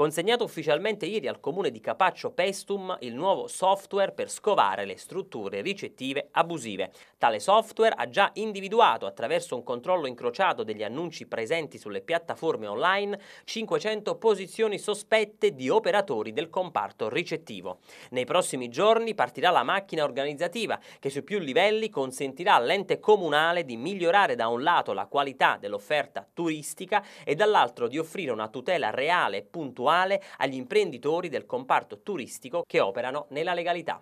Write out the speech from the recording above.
consegnato ufficialmente ieri al comune di Capaccio Pestum il nuovo software per scovare le strutture ricettive abusive. Tale software ha già individuato attraverso un controllo incrociato degli annunci presenti sulle piattaforme online 500 posizioni sospette di operatori del comparto ricettivo. Nei prossimi giorni partirà la macchina organizzativa che su più livelli consentirà all'ente comunale di migliorare da un lato la qualità dell'offerta turistica e dall'altro di offrire una tutela reale e puntuale manuale agli imprenditori del comparto turistico che operano nella legalità.